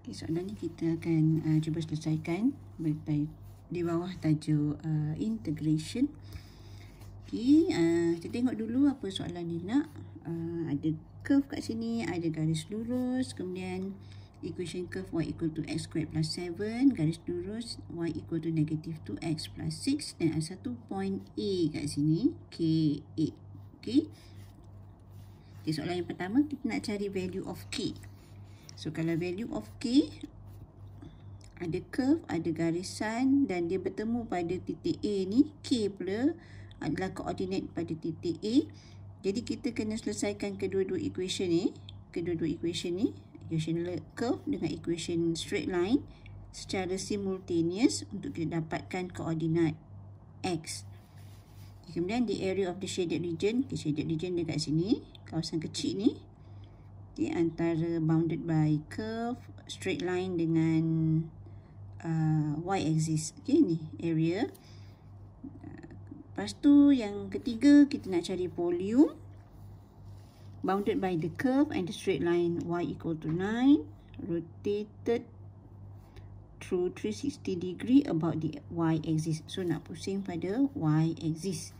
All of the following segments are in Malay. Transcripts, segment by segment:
Okay, soalan ni kita akan uh, cuba selesaikan di bawah tajuk uh, integration. Okay, uh, kita tengok dulu apa soalan ni nak. Uh, ada curve kat sini, ada garis lurus, kemudian equation curve y equal to x squared plus 7, garis lurus y equal to negative 2x plus 6 dan ada satu point A kat sini, K, A. Okay. okay, soalan yang pertama kita nak cari value of K. So kalau value of K ada curve, ada garisan dan dia bertemu pada titik A ni, K pula adalah koordinat pada titik A. Jadi kita kena selesaikan kedua-dua equation ni, kedua-dua equation ni, equation curve dengan equation straight line secara simultaneous untuk kita dapatkan koordinat X. Kemudian di area of the shaded region, the shaded region dekat sini, kawasan kecil ni, okay, antara bounded by curve straight line dengan uh, y axis okay, ni area lepas tu yang ketiga kita nak cari volume bounded by the curve and the straight line y equal to 9 rotated through 360 degree about the y axis so nak pusing pada y axis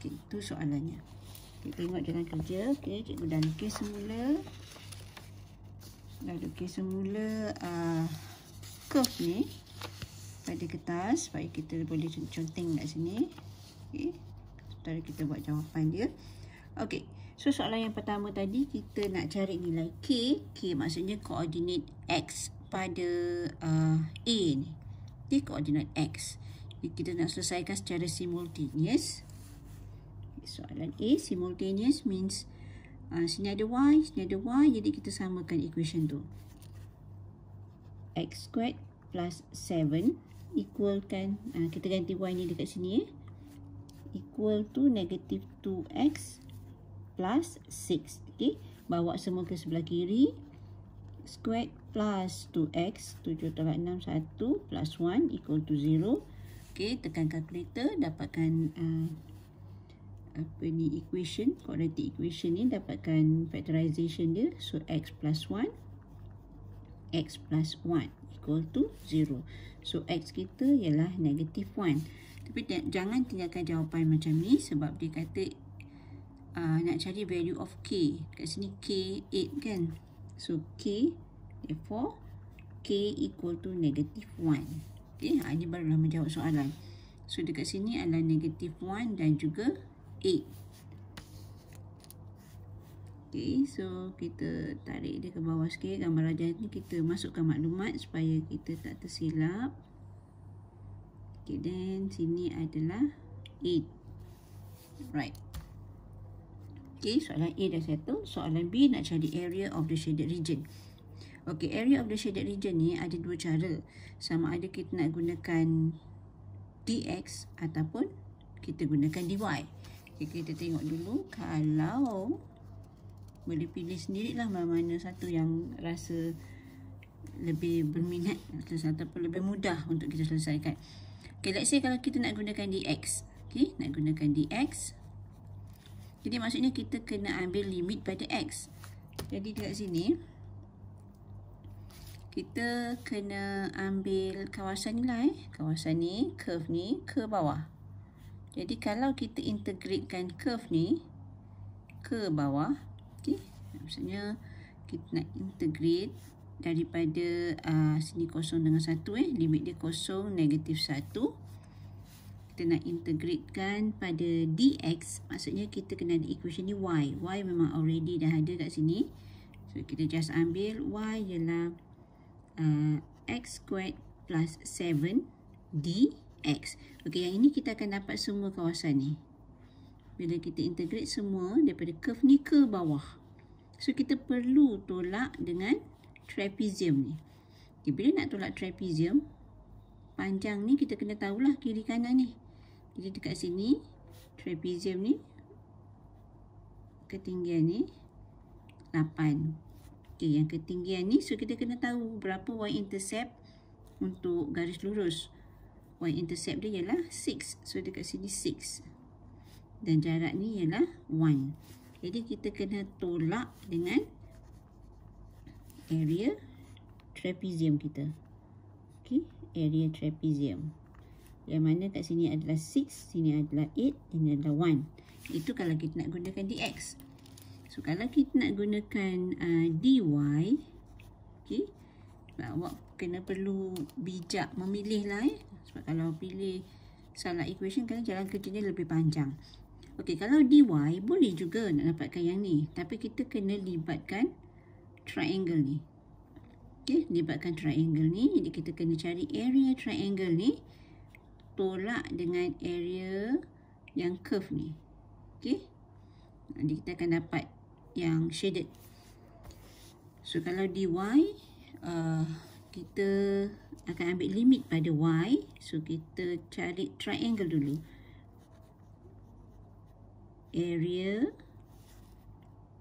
Okay, itu soalannya. Kita tengok dengan kerja. Okey, cikgu dah lukis semula. Dah lukis semula uh, ah, curve ni pada kertas supaya kita boleh conteng kat sini. Okey. Setelah kita buat jawapan dia. Okey. So soalan yang pertama tadi kita nak cari nilai K. K maksudnya koordinat X pada uh, A ni. Ini koordinat X. Jadi kita nak selesaikan secara simultaneous soalan A simultaneous means uh, sini ada Y, sini ada Y jadi kita samakan equation tu X squared plus 7 equalkan, uh, kita ganti Y ni dekat sini eh equal to negative 2X plus 6 okay? bawa semua ke sebelah kiri squared plus 2X 7 tambah 6, 1 plus 1 equal to 0 Okay, tekan kalkulator dapatkan uh, apa ni equation quadratic equation ni dapatkan factorization dia so x plus 1 x plus 1 equal to 0 so x kita ialah negative 1 tapi jangan tinggalkan jawapan macam ni sebab dia kata uh, nak cari value of k kat sini k 8 kan so k therefore k equal to negative 1 okay, eh, ah, ini baru barulah menjawab soalan so dekat sini adalah negative 1 dan juga 8 e. ok e, so kita tarik dia ke bawah sikit gambar raja ni kita masukkan maklumat supaya kita tak tersilap ok then sini adalah 8 e. right ok soalan A dah settle soalan B nak cari area of the shaded region ok area of the shaded region ni ada dua cara sama ada kita nak gunakan dx ataupun kita gunakan dy Okay, kita tengok dulu kalau boleh pilih sendirilah mana-mana satu yang rasa lebih berminat atau satu lebih mudah untuk kita selesaikan. Okay, let's say kalau kita nak gunakan DX. Okay, nak gunakan DX. Jadi maksudnya kita kena ambil limit pada X. Jadi dekat sini, kita kena ambil kawasan ni lah eh. Kawasan ni, curve ni ke bawah. Jadi kalau kita integratekan curve ni ke bawah, okey. Maksudnya kita nak integrate daripada uh, sini kosong dengan satu eh, limit dia kosong negatif satu. Kita nak integratekan pada dx, maksudnya kita kena ada equation ni y. Y memang already dah ada kat sini. So kita just ambil y ialah uh, x squared plus 7 d x. Okey, yang ini kita akan dapat semua kawasan ni. Bila kita integrate semua daripada curve ni ke bawah. So, kita perlu tolak dengan trapezium ni. Okay, bila nak tolak trapezium, panjang ni kita kena tahulah kiri kanan ni. Jadi, dekat sini, trapezium ni, ketinggian ni, 8. Okay, yang ketinggian ni, so kita kena tahu berapa y-intercept untuk garis lurus. Y intercept dia ialah 6 So dekat sini 6 Dan jarak ni ialah 1 Jadi kita kena tolak dengan Area trapezium kita Okay Area trapezium Yang mana kat sini adalah 6 Sini adalah 8 Ini adalah 1 Itu kalau kita nak gunakan DX So kalau kita nak gunakan uh, DY Okay Awak kena perlu bijak memilih lah eh sebab kalau pilih salah equation kan jalan kerjanya lebih panjang. Okey, kalau dy boleh juga nak dapatkan yang ni. Tapi kita kena libatkan triangle ni. Okey, libatkan triangle ni. Jadi kita kena cari area triangle ni. Tolak dengan area yang curve ni. Okey. Jadi kita akan dapat yang shaded. So kalau dy, uh, kita akan ambil limit pada y. So kita cari triangle dulu. Area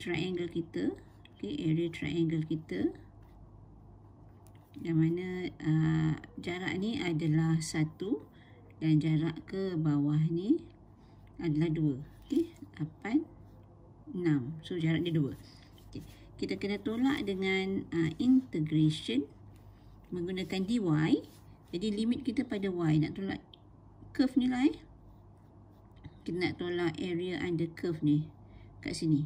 triangle kita. Okay, area triangle kita. Yang mana uh, jarak ni adalah satu dan jarak ke bawah ni adalah dua. Okay, 8, Enam. So jarak dia dua. Okay. Kita kena tolak dengan uh, integration. Integration menggunakan dy. Jadi limit kita pada y. Nak tolak curve ni lah eh. Kita nak tolak area under curve ni. Kat sini.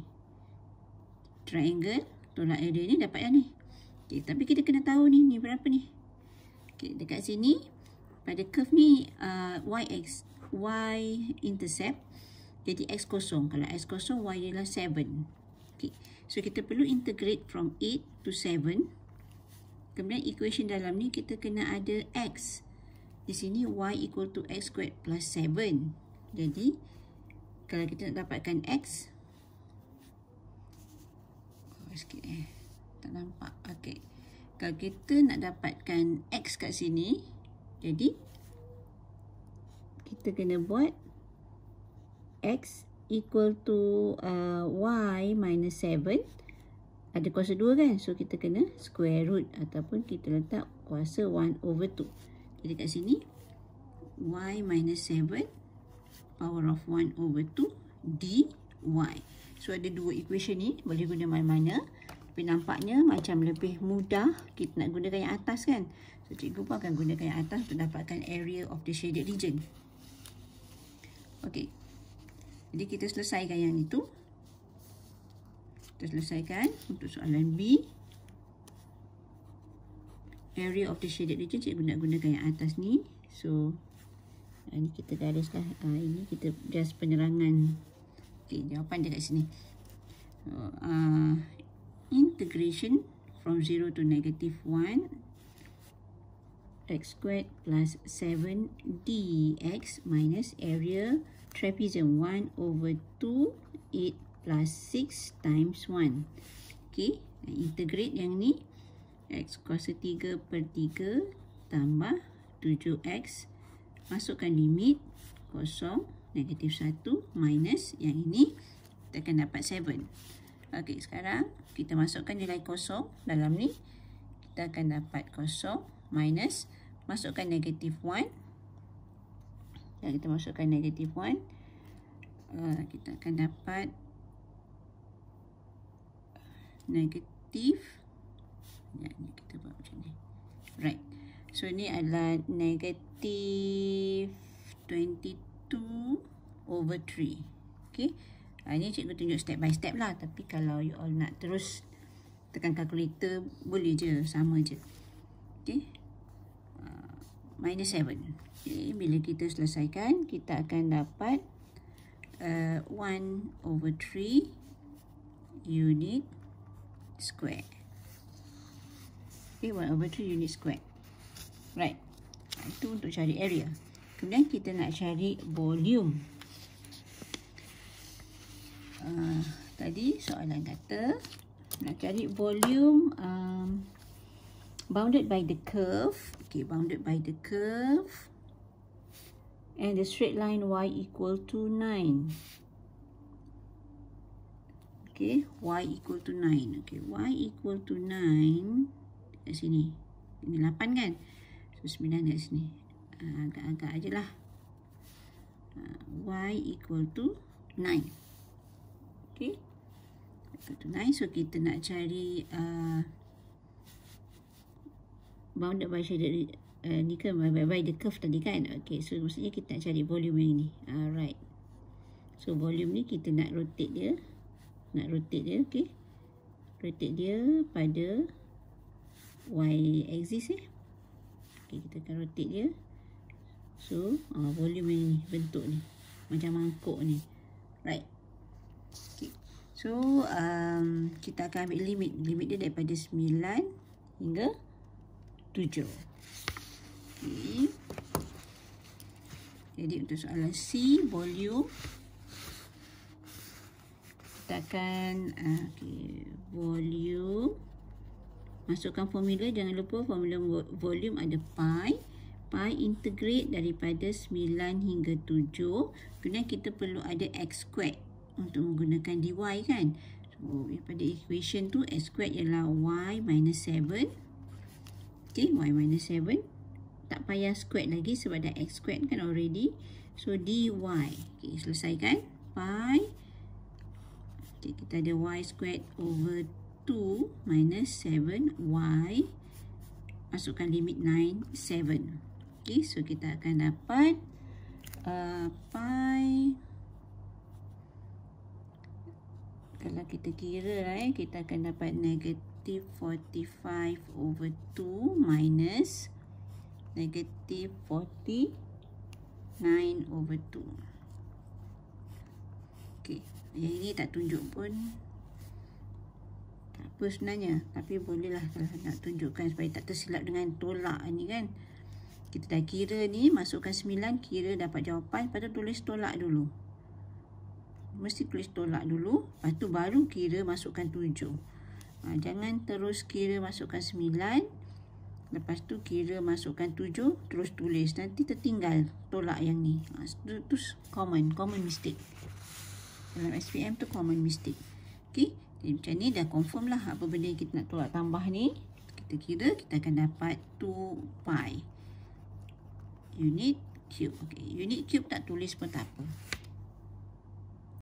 Triangle. Tolak area ni dapat lah ni. Okay, tapi kita kena tahu ni. Ni berapa ni. Okay, dekat sini. Pada curve ni uh, x Y intercept. Jadi x kosong. Kalau x kosong y ialah 7. Okay. So kita perlu integrate from 8 to 7. Kemudian equation dalam ni kita kena ada x. Di sini y equal to x squared plus 7. Jadi, kalau kita nak dapatkan x. Oh, sikit eh. Tak nampak. Okay. Kalau kita nak dapatkan x kat sini. Jadi, kita kena buat x equal to uh, y minus 7 ada kuasa 2 kan. So kita kena square root ataupun kita letak kuasa 1 over 2. Jadi kat sini y minus 7 power of 1 over 2 dy. So ada dua equation ni boleh guna mana-mana. Tapi nampaknya macam lebih mudah kita nak gunakan yang atas kan. So cikgu pun akan gunakan yang atas untuk dapatkan area of the shaded region. Okay. Jadi kita selesaikan yang itu kita selesaikan untuk soalan B area of the shaded region cikgu nak gunakan yang atas ni so ini kita dariskan uh, ah, ini kita just penyerangan okay, jawapan dia kat sini uh, integration from 0 to negative 1 x squared plus 7 dx minus area trapezium 1 over 2 it plus 6 times 1. Okay. Integrate yang ni. X kuasa 3 per 3 tambah 7X. Masukkan limit. Kosong. Negatif 1 minus yang ini. Kita akan dapat 7. Okay. Sekarang kita masukkan nilai kosong dalam ni. Kita akan dapat kosong minus. Masukkan negatif 1. Dan ya, kita masukkan negatif 1. Uh, ah, kita akan dapat negatif. Ya, kita buat macam ni. Right. So, ni adalah negatif 22 over 3. Okay. Ha, ni cikgu tunjuk step by step lah. Tapi kalau you all nak terus tekan kalkulator, boleh je. Sama je. Okay. Uh, minus 7. Okay. Bila kita selesaikan, kita akan dapat uh, 1 over 3 unit square. Okay, 1 over 3 unit square. Right. Itu untuk cari area. Kemudian kita nak cari volume. Uh, tadi soalan kata nak cari volume um, bounded by the curve. Okay, bounded by the curve. And the straight line y equal to 9. Okay, y equal to 9. Okay, y equal to 9 kat sini. Ini 8 kan? So, 9 kat sini. Ah, agak-agak uh, je lah. Ah, y equal to 9. Okay. Equal to 9. So, kita nak cari uh, bounded by shaded uh, ni ke by, by, by the curve tadi kan? Okay. So, maksudnya kita nak cari volume yang ni. Alright. So, volume ni kita nak rotate dia nak rotate dia okey rotate dia pada y axis eh okey kita akan rotate dia so uh, volume ni bentuk ni macam mangkuk ni right okey so um, kita akan ambil limit limit dia daripada 9 hingga 7 okey jadi untuk soalan C volume letakkan okay, volume masukkan formula jangan lupa formula volume ada pi pi integrate daripada 9 hingga 7 kemudian kita perlu ada x squared untuk menggunakan dy kan so daripada equation tu x squared ialah y minus 7 okay y minus 7 tak payah squared lagi sebab dah x squared kan already so dy ok selesaikan pi Okay, kita ada y squared over 2 minus 7y. Masukkan limit 9, 7. Okay, so kita akan dapat uh, pi. Kalau kita kira, eh, kita akan dapat negative 45 over 2 minus negative 49 over 2. Okay. Yang ini tak tunjuk pun Tak apa sebenarnya Tapi bolehlah kalau nak tunjukkan Supaya tak tersilap dengan tolak ni kan Kita dah kira ni Masukkan 9 kira dapat jawapan Lepas tu tulis tolak dulu Mesti tulis tolak dulu Lepas tu baru kira masukkan 7 ha, Jangan terus kira masukkan 9 Lepas tu kira masukkan 7 Terus tulis Nanti tertinggal tolak yang ni ha, Itu common, common mistake dalam SPM tu common mistake. Okey. Jadi macam ni dah confirm lah apa benda yang kita nak tolak tambah ni. Kita kira kita akan dapat 2 pi unit cube. Okay, unit cube tak tulis pun tak apa.